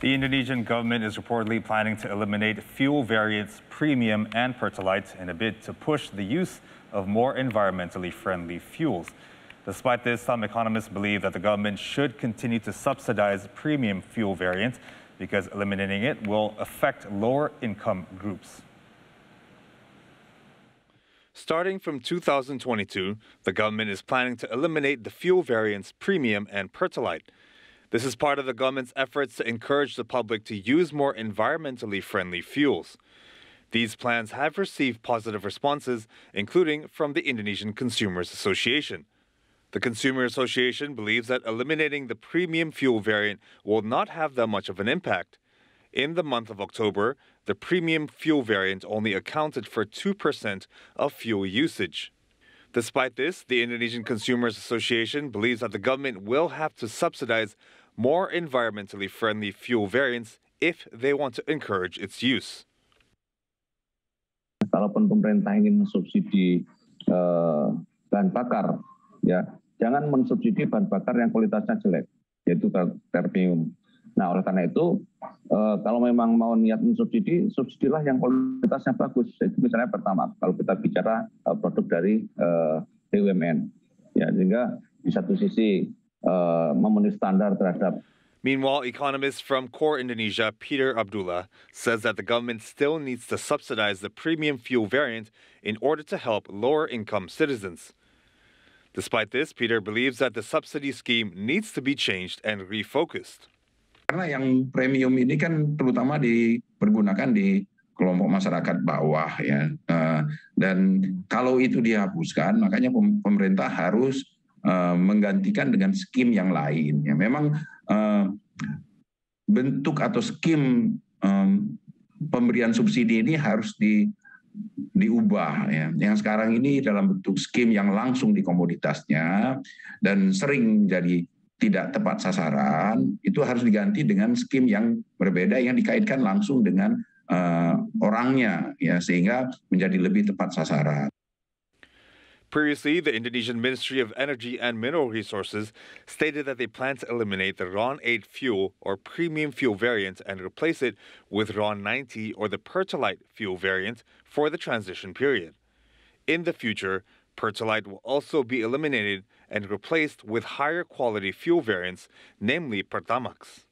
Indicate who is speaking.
Speaker 1: The Indonesian government is reportedly planning to eliminate fuel variants, premium and pertalite in a bid to push the use of more environmentally friendly fuels. Despite this, some economists believe that the government should continue to subsidize premium fuel variants because eliminating it will affect lower income groups. Starting from 2022, the government is planning to eliminate the fuel variants premium and pertalite. This is part of the government's efforts to encourage the public to use more environmentally friendly fuels. These plans have received positive responses, including from the Indonesian Consumers Association. The Consumer Association believes that eliminating the premium fuel variant will not have that much of an impact. In the month of October, the premium fuel variant only accounted for 2% of fuel usage. Despite this, the Indonesian Consumers Association believes that the government will have to subsidize more environmentally friendly fuel variants if they want to encourage its use.
Speaker 2: Kalaupun pemerintah ingin mensubsidi uh, bahan bakar, ya jangan mensubsidi bahan bakar yang kualitasnya jelek, yaitu terbium. Nah, oleh karena itu, uh, kalau memang mau niat mensubsidi, subsidilah yang kualitasnya bagus. Itu misalnya pertama, kalau kita bicara uh, produk dari uh, BUMN. Ya, sehingga di satu sisi Eh, memenuhi standar terhadap
Speaker 1: Meanwhile, economist from Core Indonesia, Peter Abdullah, says that the government still needs to subsidize the premium fuel variant in order to help lower income citizens. Despite this, Peter believes that the subsidy scheme needs to be changed and refocused.
Speaker 3: Karena yang premium ini kan terutama dipergunakan di kelompok masyarakat bawah ya. Eh, dan kalau itu dihapuskan, makanya pemerintah harus Eh, menggantikan dengan skim yang lain. Ya, memang eh, bentuk atau skim eh, pemberian subsidi ini harus di diubah ya. Yang sekarang ini dalam bentuk skim yang langsung di komoditasnya dan sering jadi tidak tepat sasaran itu harus diganti dengan skim yang berbeda yang dikaitkan langsung dengan uh, orangnya ya sehingga menjadi lebih tepat sasaran.
Speaker 1: Previously, the Indonesian Ministry of Energy and Mineral Resources stated that they plan to eliminate the RON 8 fuel or premium fuel variant and replace it with RON 90 or the Pertalite fuel variant for the transition period. In the future, Pertalite will also be eliminated and replaced with higher quality fuel variants, namely Pertamax.